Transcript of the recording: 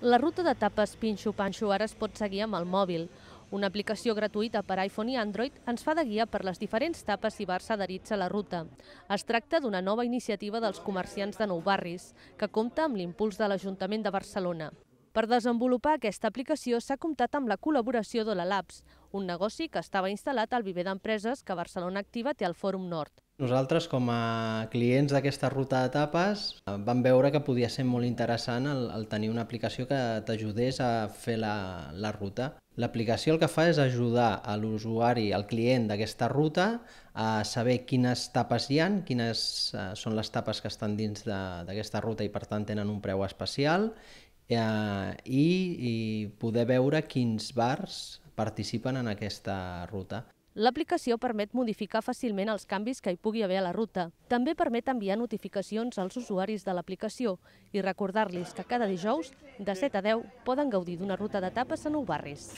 La ruta de tapes Pinxo Panxo ara es pot seguir amb el mòbil. Una aplicació gratuïta per iPhone i Android ens fa de guia per les diferents tapes i bars adherits a la ruta. Es tracta d'una nova iniciativa dels comerciants de Nou Barris, que compta amb l'impuls de l'Ajuntament de Barcelona. Per desenvolupar aquesta aplicació s'ha comptat amb la col·laboració de la Labs, un negoci que estava instal·lat al viver d'empreses que Barcelona Activa té al Fòrum Nord. Nosaltres, com a clients d'aquesta ruta de tapes, eh, vam veure que podia ser molt interessant el, el tenir una aplicació que t'ajudés a fer la, la ruta. L'aplicació el que fa és ajudar a l'usuari, al client d'aquesta ruta, a saber quines tapes hi han, quines eh, són les tapes que estan dins d'aquesta ruta i per tant tenen un preu especial eh, i, i poder veure quins bars participen en aquesta ruta. L'aplicació permet modificar fàcilment els canvis que hi pugui haver a la ruta. També permet enviar notificacions als usuaris de l'aplicació i recordar-los que cada dijous, de 7 a 10, poden gaudir d'una ruta de tapes a nou barris.